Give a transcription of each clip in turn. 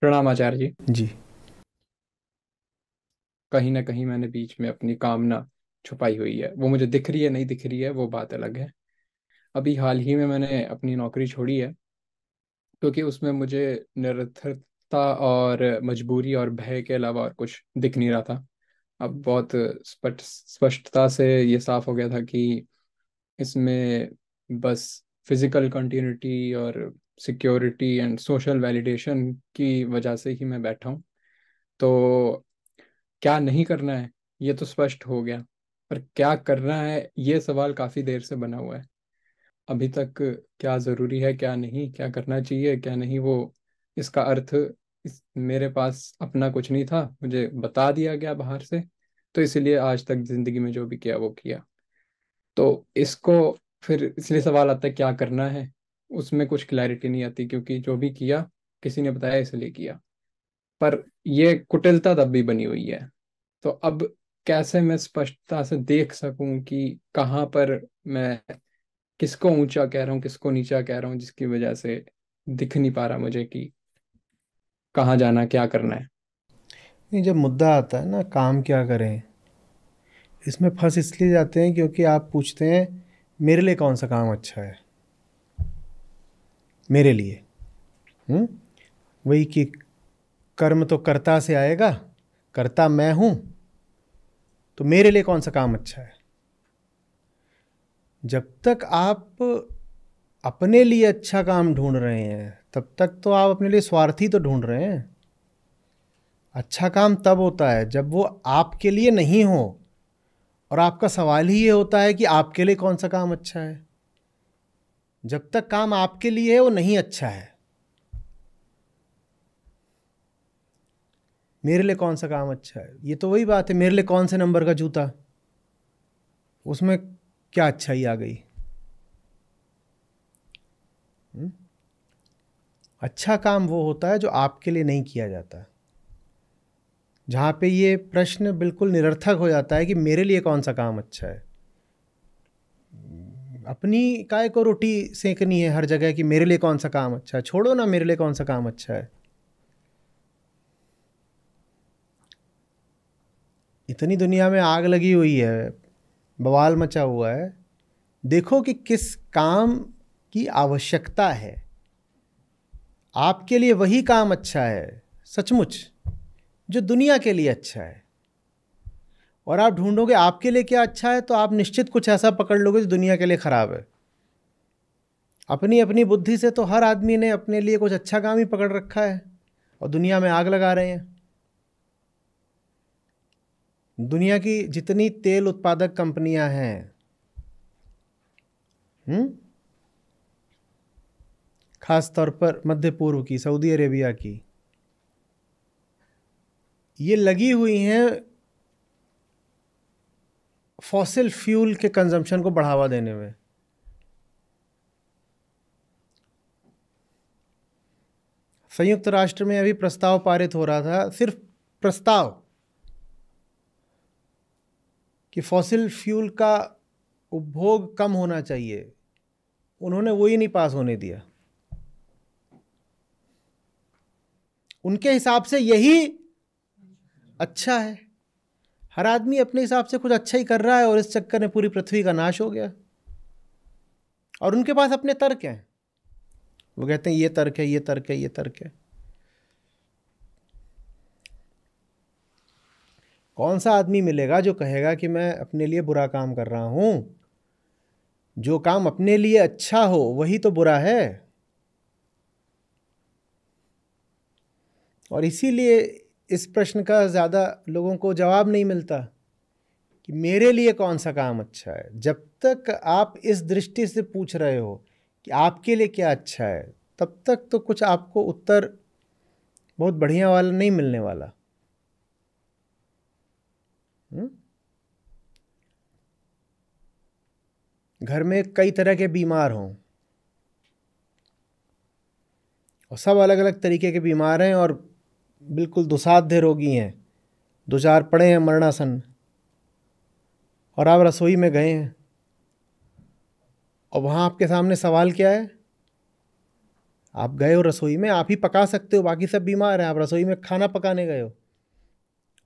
प्रणाम आचार्य जी जी कहीं ना कहीं मैंने बीच में अपनी कामना छुपाई हुई है वो मुझे दिख रही है नहीं दिख रही है वो बात अलग है अभी हाल ही में मैंने अपनी नौकरी छोड़ी है क्योंकि तो उसमें मुझे निरर्थकता और मजबूरी और भय के अलावा और कुछ दिख नहीं रहा था अब बहुत स्पष्ट स्पष्टता से ये साफ हो गया था कि इसमें बस फिजिकल कंटिन्यूटी और सिक्योरिटी एंड सोशल वैलिडेशन की वजह से ही मैं बैठा हूँ तो क्या नहीं करना है ये तो स्पष्ट हो गया पर क्या करना है ये सवाल काफ़ी देर से बना हुआ है अभी तक क्या ज़रूरी है क्या नहीं क्या करना चाहिए क्या नहीं वो इसका अर्थ इस, मेरे पास अपना कुछ नहीं था मुझे बता दिया गया बाहर से तो इसलिए आज तक ज़िंदगी में जो भी किया वो किया तो इसको फिर इसलिए सवाल आता है क्या करना है उसमें कुछ क्लैरिटी नहीं आती क्योंकि जो भी किया किसी ने बताया इसलिए किया पर यह कुटिलता तब भी बनी हुई है तो अब कैसे मैं स्पष्टता से देख सकूं कि कहाँ पर मैं किसको ऊंचा कह रहा हूँ किसको नीचा कह रहा हूँ जिसकी वजह से दिख नहीं पा रहा मुझे कि कहाँ जाना क्या करना है नहीं जब मुद्दा आता है ना काम क्या करें इसमें फंस इसलिए जाते हैं क्योंकि आप पूछते हैं मेरे लिए कौन सा काम अच्छा है मेरे लिए हुँ? वही कि कर्म तो कर्ता से आएगा कर्ता मैं हूँ तो मेरे लिए कौन सा काम अच्छा है जब तक आप अपने लिए अच्छा काम ढूंढ रहे हैं तब तक तो आप अपने लिए स्वार्थी तो ढूंढ रहे हैं अच्छा काम तब होता है जब वो आपके लिए नहीं हो और आपका सवाल ही ये होता है कि आपके लिए कौन सा काम अच्छा है जब तक काम आपके लिए है वो नहीं अच्छा है मेरे लिए कौन सा काम अच्छा है ये तो वही बात है मेरे लिए कौन से नंबर का जूता उसमें क्या अच्छाई आ गई हुँ? हम्म? अच्छा काम वो होता है जो आपके लिए नहीं किया जाता जहाँ पे ये प्रश्न बिल्कुल निरर्थक हो जाता है कि मेरे लिए कौन सा काम अच्छा है अपनी काय को रोटी सेंकनी है हर जगह कि मेरे लिए कौन सा काम अच्छा है छोड़ो ना मेरे लिए कौन सा काम अच्छा है इतनी दुनिया में आग लगी हुई है बवाल मचा हुआ है देखो कि किस काम की आवश्यकता है आपके लिए वही काम अच्छा है सचमुच जो दुनिया के लिए अच्छा है और आप ढूंढोगे आपके लिए क्या अच्छा है तो आप निश्चित कुछ ऐसा पकड़ लोगे जो दुनिया के लिए ख़राब है अपनी अपनी बुद्धि से तो हर आदमी ने अपने लिए कुछ अच्छा काम ही पकड़ रखा है और दुनिया में आग लगा रहे हैं दुनिया की जितनी तेल उत्पादक कंपनियां हैं हम्म, खास तौर पर मध्य पूर्व की सऊदी अरेबिया की ये लगी हुई हैं फॉसिल फ्यूल के कंजम्पशन को बढ़ावा देने में संयुक्त राष्ट्र में अभी प्रस्ताव पारित हो रहा था सिर्फ प्रस्ताव कि फॉसिल फ्यूल का उपभोग कम होना चाहिए उन्होंने वो ही नहीं पास होने दिया उनके हिसाब से यही अच्छा है हर आदमी अपने हिसाब से कुछ अच्छा ही कर रहा है और इस चक्कर में पूरी पृथ्वी का नाश हो गया और उनके पास अपने तर्क हैं वो कहते हैं ये तर्क है ये तर्क है ये तर्क है कौन सा आदमी मिलेगा जो कहेगा कि मैं अपने लिए बुरा काम कर रहा हूं जो काम अपने लिए अच्छा हो वही तो बुरा है और इसीलिए इस प्रश्न का ज़्यादा लोगों को जवाब नहीं मिलता कि मेरे लिए कौन सा काम अच्छा है जब तक आप इस दृष्टि से पूछ रहे हो कि आपके लिए क्या अच्छा है तब तक तो कुछ आपको उत्तर बहुत बढ़िया वाला नहीं मिलने वाला हुँ? हम्म? घर में कई तरह के बीमार हों और सब अलग अलग तरीके के बीमार हैं और बिल्कुल दुसाध्य रोगी हैं दो चार पड़े हैं मरणासन और आप रसोई में गए हैं और वहाँ आपके सामने सवाल क्या है आप गए हो रसोई में आप ही पका सकते हो बाकी सब बीमार हैं आप रसोई में खाना पकाने गए हो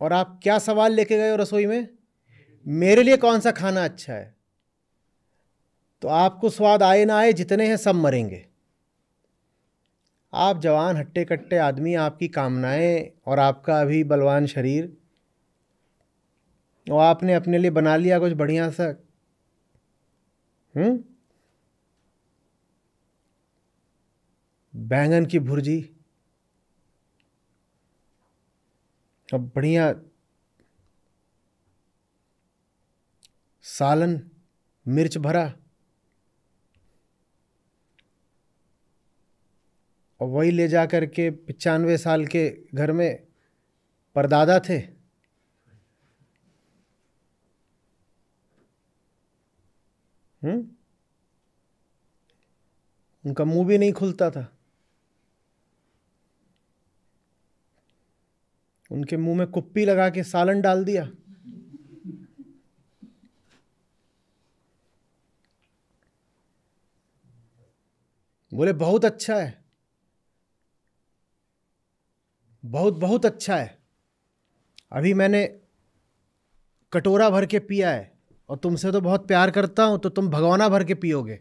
और आप क्या सवाल लेके गए हो रसोई में मेरे लिए कौन सा खाना अच्छा है तो आपको स्वाद आए ना आए जितने हैं सब मरेंगे आप जवान हट्टे कट्टे आदमी आपकी कामनाएं और आपका अभी बलवान शरीर और आपने अपने लिए बना लिया कुछ बढ़िया सा हम्म बैंगन की भुर्जी अब बढ़िया सालन मिर्च भरा और वही ले जा कर के पचानवे साल के घर में परदादा थे हुँ? हम्म? उनका मुंह भी नहीं खुलता था उनके मुंह में कुप्पी लगा के सालन डाल दिया बोले बहुत अच्छा है बहुत बहुत अच्छा है अभी मैंने कटोरा भर के पिया है और तुमसे तो बहुत प्यार करता हूं तो तुम भगवाना भर के पियोगे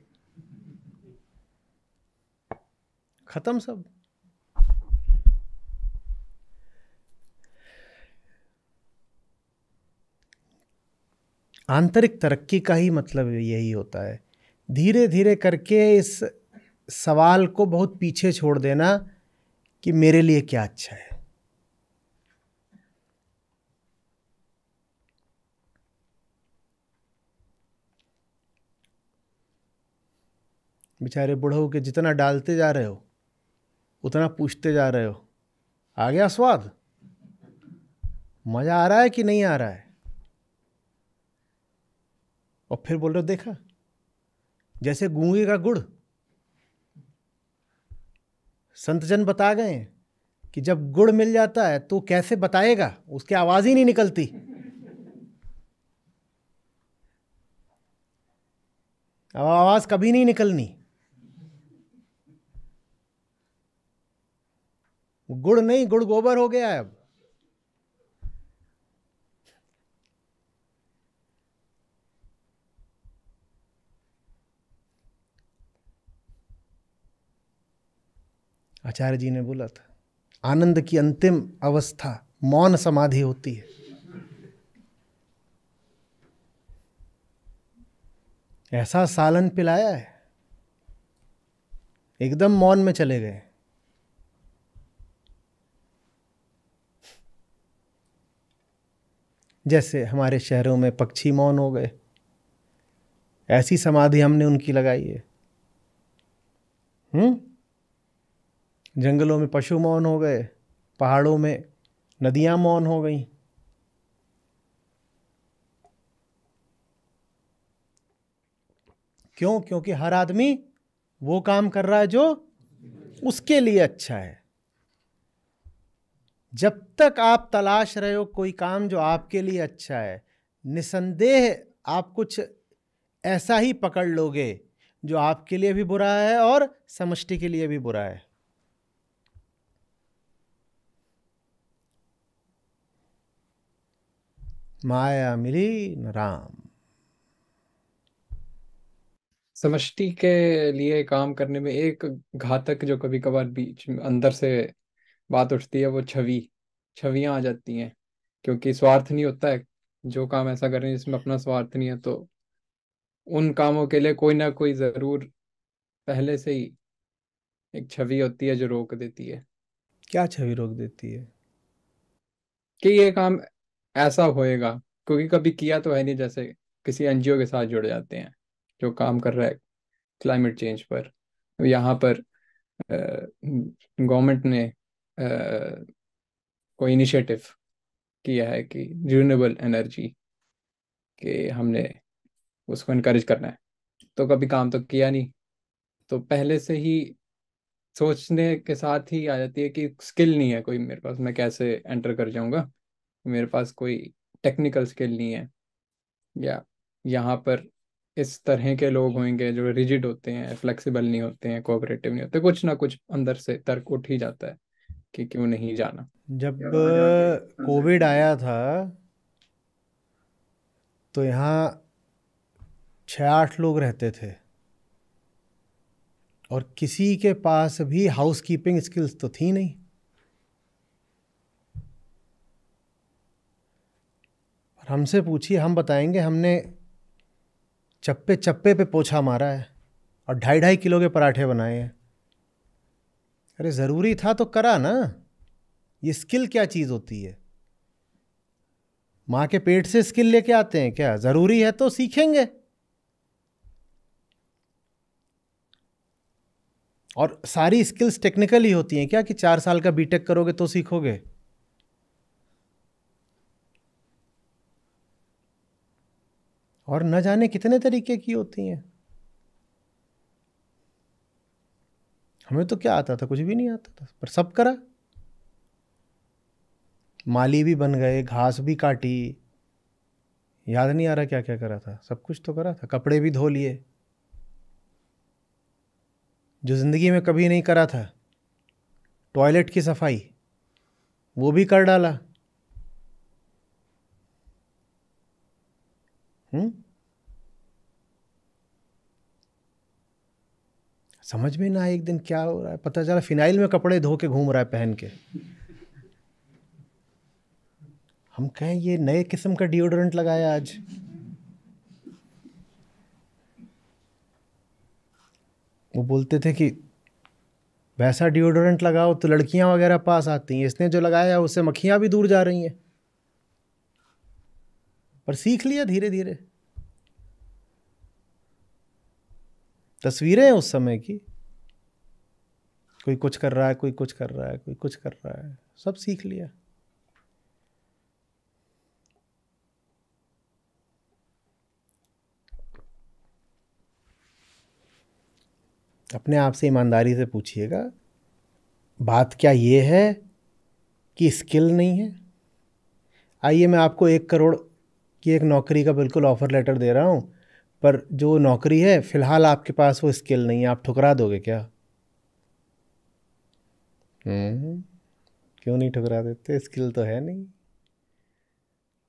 खत्म सब आंतरिक तरक्की का ही मतलब यही होता है धीरे धीरे करके इस सवाल को बहुत पीछे छोड़ देना कि मेरे लिए क्या अच्छा है बेचारे बूढ़ो के जितना डालते जा रहे हो उतना पूछते जा रहे हो आ गया स्वाद मज़ा आ रहा है कि नहीं आ रहा है और फिर बोल रहे हो देखा जैसे गूंगे का गुड़ संतजन बता गए कि जब गुड़ मिल जाता है तो कैसे बताएगा उसकी आवाज़ ही नहीं निकलती अब आवाज़ कभी नहीं निकलनी गुड़ नहीं गुड़ गोबर हो गया है अब आचार्य जी ने बोला था आनंद की अंतिम अवस्था मौन समाधि होती है ऐसा सालन पिलाया है एकदम मौन में चले गए जैसे हमारे शहरों में पक्षी मौन हो गए ऐसी समाधि हमने उनकी लगाई है हम्म जंगलों में पशु मौन हो गए पहाड़ों में नदियां मौन हो गई क्यों क्योंकि हर आदमी वो काम कर रहा है जो उसके लिए अच्छा है जब तक आप तलाश रहे हो कोई काम जो आपके लिए अच्छा है निसंदेह आप कुछ ऐसा ही पकड़ लोगे जो आपके लिए भी बुरा है और समष्टि के लिए भी बुरा है माया मिली न राम समष्टि के लिए काम करने में एक घातक जो कभी कभार बीच अंदर से बात उठती है वो छवि छवियाँ आ जाती हैं क्योंकि स्वार्थ नहीं होता है जो काम ऐसा कर रहे हैं जिसमें अपना स्वार्थ नहीं है तो उन कामों के लिए कोई ना कोई ज़रूर पहले से ही एक छवि होती है जो रोक देती है क्या छवि रोक देती है कि ये काम ऐसा होएगा क्योंकि कभी किया तो है नहीं जैसे किसी एनजीओ के साथ जुड़ जाते हैं जो काम कर रहा है क्लाइमेट चेंज पर यहाँ पर गवर्नमेंट ने कोई इनिशिएटिव किया है कि रिन्यूएबल एनर्जी के हमने उसको इनक्रेज करना है तो कभी काम तो किया नहीं तो पहले से ही सोचने के साथ ही आ जाती है कि स्किल नहीं है कोई मेरे पास मैं कैसे एंटर कर जाऊंगा मेरे पास कोई टेक्निकल स्किल नहीं है या यहाँ पर इस तरह के लोग होंगे जो रिजिड होते हैं फ्लेक्सिबल नहीं होते हैं कोऑपरेटिव नहीं होते कुछ ना कुछ अंदर से तर्क उठ ही जाता है कि क्यों नहीं जाना जब हाँ कोविड आया था तो यहाँ छ आठ लोग रहते थे और किसी के पास भी हाउस कीपिंग स्किल्स तो थी नहीं और हमसे पूछिए हम बताएंगे हमने चप्पे चप्पे पे पोछा मारा है और ढाई ढाई किलो के पराठे बनाए हैं अरे ज़रूरी था तो करा ना ये स्किल क्या चीज़ होती है माँ के पेट से स्किल लेके आते हैं क्या ज़रूरी है तो सीखेंगे और सारी स्किल्स टेक्निकल ही होती हैं क्या कि चार साल का बीटेक करोगे तो सीखोगे और न जाने कितने तरीके की होती हैं हमें तो क्या आता था कुछ भी नहीं आता था पर सब करा माली भी बन गए घास भी काटी याद नहीं आ रहा क्या क्या करा था सब कुछ तो करा था कपड़े भी धो लिए जो ज़िंदगी में कभी नहीं करा था टॉयलेट की सफाई वो भी कर डाला हम्म समझ में ना आए एक दिन क्या हो रहा है पता चला फिनाइल में कपड़े धो के घूम रहा है पहन के हम कहें ये नए किस्म का डिओड्रेंट लगाया आज वो बोलते थे कि वैसा डिओड्रेंट लगाओ तो लड़कियां वगैरह पास आती हैं इसने जो लगाया उससे मक्खियां भी दूर जा रही हैं पर सीख लिया धीरे धीरे तस्वीरें हैं उस समय की कोई कुछ कर रहा है कोई कुछ कर रहा है कोई कुछ कर रहा है सब सीख लिया अपने आप से ईमानदारी से पूछिएगा बात क्या ये है कि स्किल नहीं है आइए मैं आपको एक करोड़ की एक नौकरी का बिल्कुल ऑफ़र लेटर दे रहा हूँ पर जो नौकरी है फ़िलहाल आपके पास वो स्किल नहीं है आप ठुकरा दोगे क्या हम्म। क्यों नहीं ठुकरा देते स्किल तो है नहीं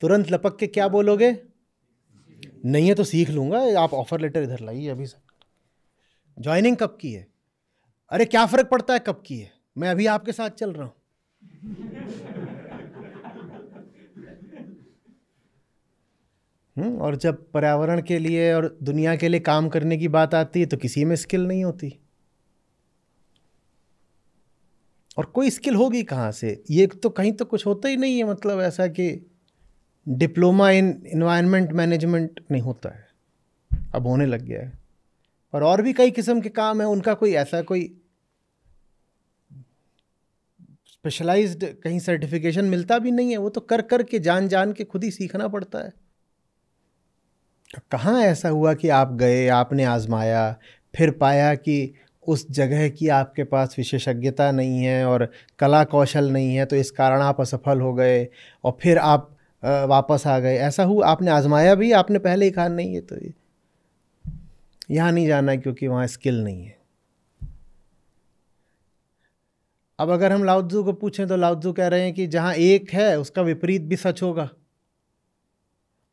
तुरंत लपक के क्या बोलोगे नहीं है तो सीख लूँगा आप ऑफ़र लेटर इधर लाइए अभी सर ज्वाइनिंग कब की है अरे क्या फ़र्क पड़ता है कब की है मैं अभी आपके साथ चल रहा हूँ हम्म, और जब पर्यावरण के लिए और दुनिया के लिए काम करने की बात आती है तो किसी में स्किल नहीं होती और कोई स्किल होगी कहाँ से ये तो कहीं तो कुछ होता ही नहीं है मतलब ऐसा कि डिप्लोमा इन इन्वायरमेंट मैनेजमेंट नहीं होता है अब होने लग गया है और और भी कई किस्म के काम हैं उनका कोई ऐसा कोई स्पेशलाइज्ड कहीं सर्टिफिकेशन मिलता भी नहीं है वो तो कर कर के जान जान के खुद ही सीखना पड़ता है कहाँ ऐसा हुआ कि आप गए आपने आजमाया फिर पाया कि उस जगह की आपके पास विशेषज्ञता नहीं है और कला कौशल नहीं है तो इस कारण आप असफल हो गए और फिर आप वापस आ गए ऐसा हुआ आपने आजमाया भी आपने पहले ही कहा नहीं है तो यहाँ नहीं जाना है क्योंकि वहाँ स्किल नहीं है अब अगर हम लाउजू को पूछें तो लाउजू कह रहे हैं कि जहाँ एक है उसका विपरीत भी सच होगा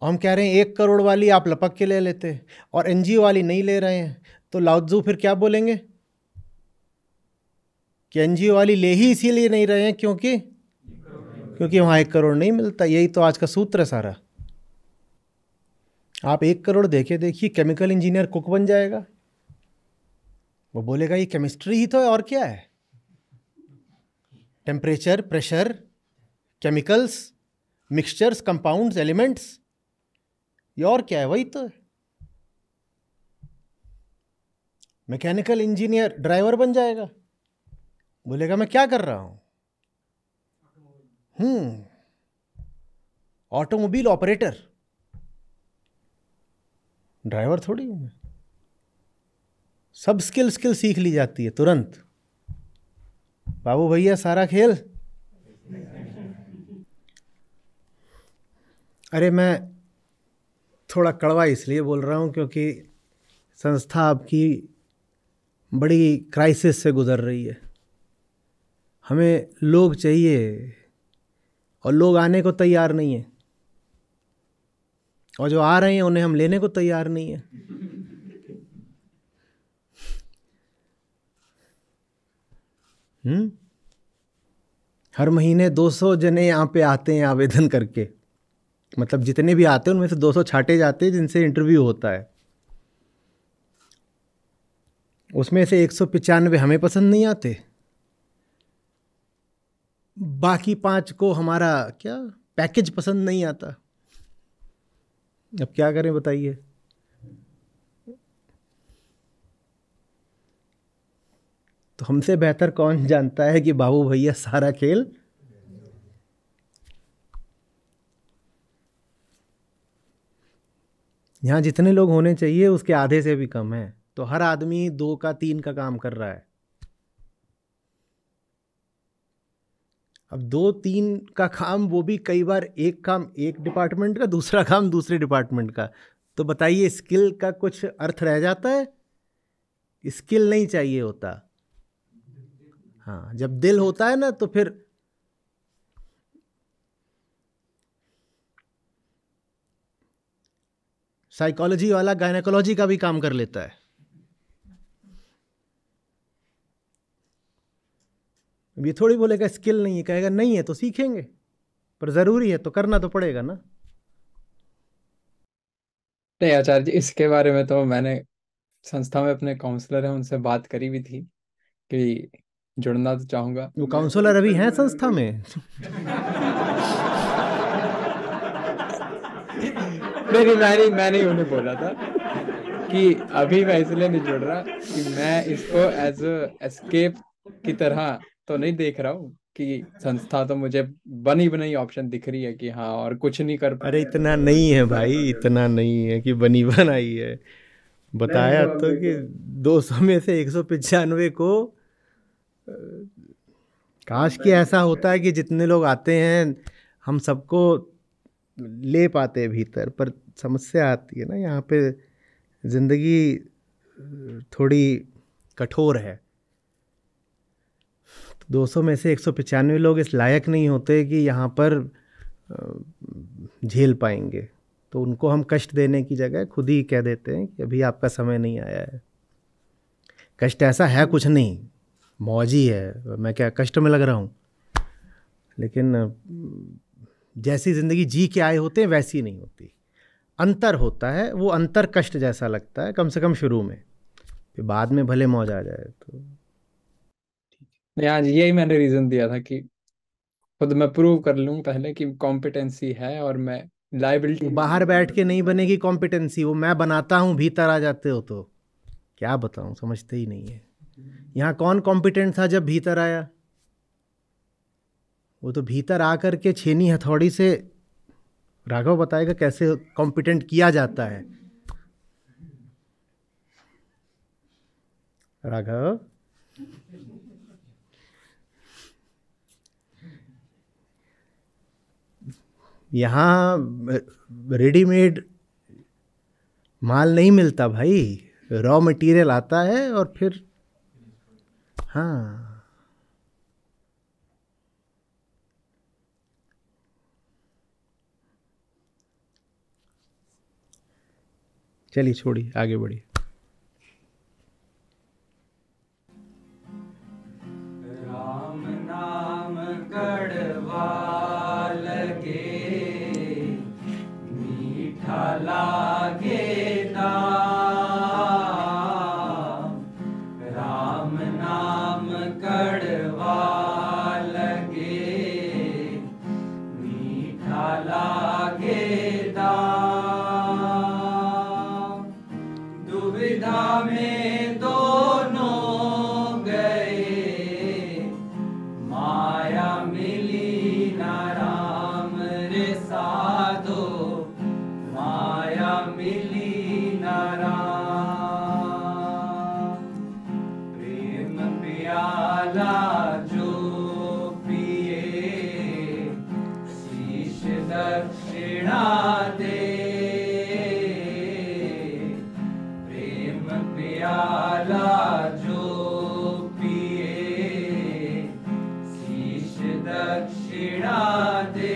हम कह रहे हैं एक करोड़ वाली आप लपक के ले लेते और एन वाली नहीं ले रहे हैं तो लाउजू फिर क्या बोलेंगे कि एन वाली ले ही इसीलिए नहीं रहे हैं क्योंकि क्योंकि वहाँ एक करोड़ नहीं मिलता यही तो आज का सूत्र है सारा आप एक करोड़ देखे देखिए केमिकल इंजीनियर कुक बन जाएगा वो बोलेगा ये केमिस्ट्री ही तो है और क्या है temperature pressure chemicals mixtures compounds elements ये और क्या है वही तो है मैकेनिकल इंजीनियर ड्राइवर बन जाएगा बोलेगा मैं क्या कर रहा हूँ हम्म ऑटोमोबाइल ऑपरेटर ड्राइवर थोड़ी हूं मैं सब स्किल स्किल सीख ली जाती है तुरंत बाबू भैया सारा खेल अरे मैं थोड़ा कड़वा इसलिए बोल रहा हूँ क्योंकि संस्था आपकी बड़ी क्राइसिस से गुज़र रही है हमें लोग चाहिए और लोग आने को तैयार नहीं है और जो आ रहे हैं उन्हें हम लेने को तैयार नहीं है हुँ? हम्म? हर महीने 200 जने यहाँ पे आते हैं आवेदन करके मतलब जितने भी आते हैं उनमें से 200 छाटे जाते हैं जिनसे इंटरव्यू होता है उसमें से एक हमें पसंद नहीं आते बाकी पांच को हमारा क्या पैकेज पसंद नहीं आता अब क्या करें बताइए तो हमसे बेहतर कौन जानता है कि बाबू भैया सारा खेल यहाँ जितने लोग होने चाहिए उसके आधे से भी कम है तो हर आदमी दो का तीन का काम कर रहा है अब दो तीन का काम वो भी कई बार एक काम एक डिपार्टमेंट का दूसरा काम दूसरे डिपार्टमेंट का तो बताइए स्किल का कुछ अर्थ रह जाता है स्किल नहीं चाहिए होता हाँ जब दिल होता है ना तो फिर साइकोलॉजी वाला गायनेकोलॉजी का भी काम कर लेता है ये थोड़ी बोलेगा स्किल नहीं है कहेगा नहीं है तो सीखेंगे पर ज़रूरी है तो करना तो पड़ेगा ना नहीं आचार्य जी इसके बारे में तो मैंने संस्था में अपने काउंसलर हैं उनसे बात करी भी थी कि जुड़ना तो चाहूंगा वो काउंसलर अभी हैं संस्था में मेरी नहीं मैंने ही उन्हें बोला था कि अभी मैं इसलिए नहीं जोड़ रहा कि मैं इसको एज एस्केप की तरह तो नहीं देख रहा हूँ कि संस्था तो मुझे बनी बनी ऑप्शन दिख रही है कि हाँ और कुछ नहीं कर अरे इतना नहीं है भाई इतना नहीं है कि बनी बनाई है बताया तो कि तो- दो सौ में से एक सौ पचानवे को काश कि ऐसा होता है कि जितने लोग आते हैं हम सबको ले पाते भीतर पर समस्या आती है ना यहाँ पे ज़िंदगी थोड़ी कठोर है तो 200 में से एक लोग इस लायक नहीं होते कि यहाँ पर झेल पाएंगे तो उनको हम कष्ट देने की जगह खुद ही कह देते हैं कि अभी आपका समय नहीं आया है कष्ट ऐसा है कुछ नहीं मौज ही है मैं क्या कष्ट में लग रहा हूँ लेकिन जैसी ज़िंदगी जी के आए होते हैं वैसी नहीं होती अंतर होता है वो अंतर कष्ट जैसा लगता है कम से कम शुरू में फिर बाद में भले मौज आ जाए तो आज यही मैंने रीज़न दिया था कि खुद मैं प्रूव कर लूँ पहले कि कॉम्पिटेंसी है और मैं लाइबिलिटी बाहर बैठ के नहीं बनेगी कॉम्पिटेंसी वो मैं बनाता हूँ भीतर आ जाते हो तो क्या बताऊँ समझते ही नहीं है यहाँ कौन कॉम्पिटेंट था जब भीतर आया वो तो भीतर आकर के छेनी हथौड़ी से राघव बताएगा कैसे कॉम्पिटेंट किया जाता है राघव यहाँ रेडीमेड माल नहीं मिलता भाई रॉ मटेरियल आता है और फिर हाँ चलिए छोड़िए आगे बढ़िए राम नाम कड़वा लगे मीठा लागे दाम दक्षिणा